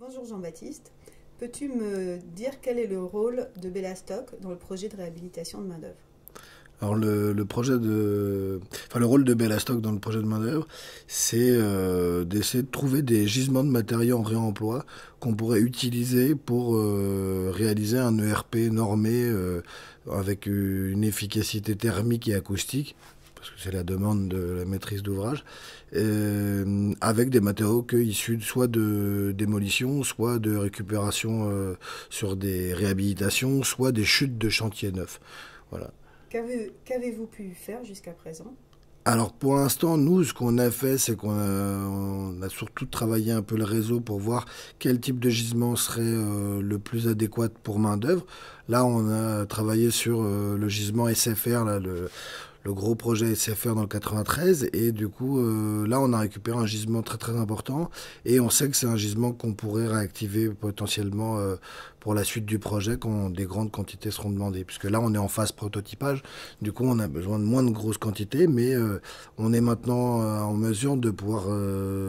Bonjour Jean-Baptiste. Peux-tu me dire quel est le rôle de Bellastock dans le projet de réhabilitation de main-d'œuvre alors le, projet de, enfin le rôle de Bellastock dans le projet de main d'œuvre, c'est euh, d'essayer de trouver des gisements de matériaux en réemploi qu'on pourrait utiliser pour euh, réaliser un ERP normé euh, avec une efficacité thermique et acoustique parce que c'est la demande de la maîtrise d'ouvrage, euh, avec des matériaux que, issus soit de démolition, soit de récupération euh, sur des réhabilitations, soit des chutes de chantier neuf. Voilà. Qu'avez-vous pu faire jusqu'à présent alors pour l'instant, nous, ce qu'on a fait, c'est qu'on a, surtout travaillé un peu le réseau pour voir quel type de gisement serait euh, le plus adéquat pour main-d'œuvre. Là, on a travaillé sur le gisement SFR, là, le, le gros projet SFR dans le 93. Et du coup, euh, là, on a récupéré un gisement très très important. Et on sait que c'est un gisement qu'on pourrait réactiver potentiellement euh, pour la suite du projet quand des grandes quantités seront demandées. Puisque là, on est en phase prototypage. Du coup, on a besoin de moins de grosses quantités. Mais euh, on est maintenant en mesure de pouvoir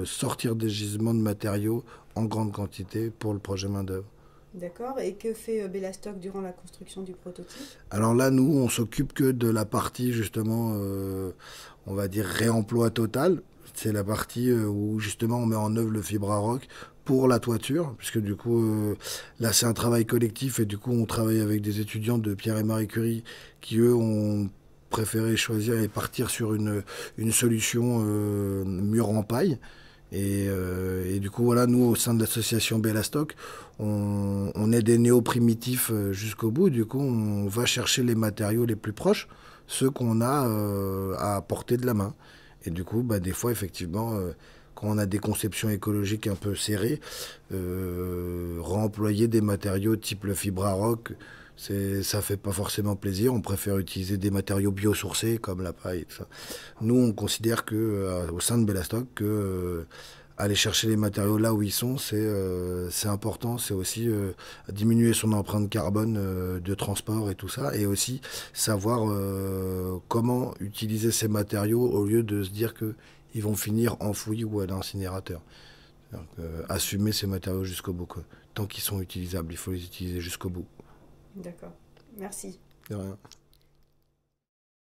sortir des gisements de matériaux en grande quantité pour le projet main-d'œuvre. D'accord. Et que fait euh, Bellastock durant la construction du prototype Alors là, nous, on s'occupe que de la partie justement, euh, on va dire réemploi total. C'est la partie euh, où justement on met en œuvre le fibre à pour la toiture, puisque du coup, là, c'est un travail collectif et du coup, on travaille avec des étudiants de Pierre et Marie Curie qui, eux, ont préféré choisir et partir sur une, solution mur en paille. Et, et du coup, voilà, nous, au sein de l'association Bellastock, on, est des néo-primitifs euh, jusqu'au bout. Du coup, on va chercher les matériaux les plus proches, ceux qu'on a euh, à portée de la main. Et du coup, bah, des fois, effectivement, euh, quand on a des conceptions écologiques un peu serrées, euh, des matériaux type le fibre à roc, ça fait pas forcément plaisir. On préfère utiliser des matériaux biosourcés comme la paille. Nous, on considère que, au sein de Bellastock, que aller chercher les matériaux là où ils sont, c'est euh, important. C'est aussi euh, diminuer son empreinte carbone euh, de transport et tout ça. Et aussi savoir comment utiliser ces matériaux au lieu de se dire qu'ils vont finir enfouis ou à l'incinérateur. assumer ces matériaux jusqu'au bout. Tant qu'ils sont utilisables, il faut les utiliser jusqu'au bout. D'accord. Merci. De rien.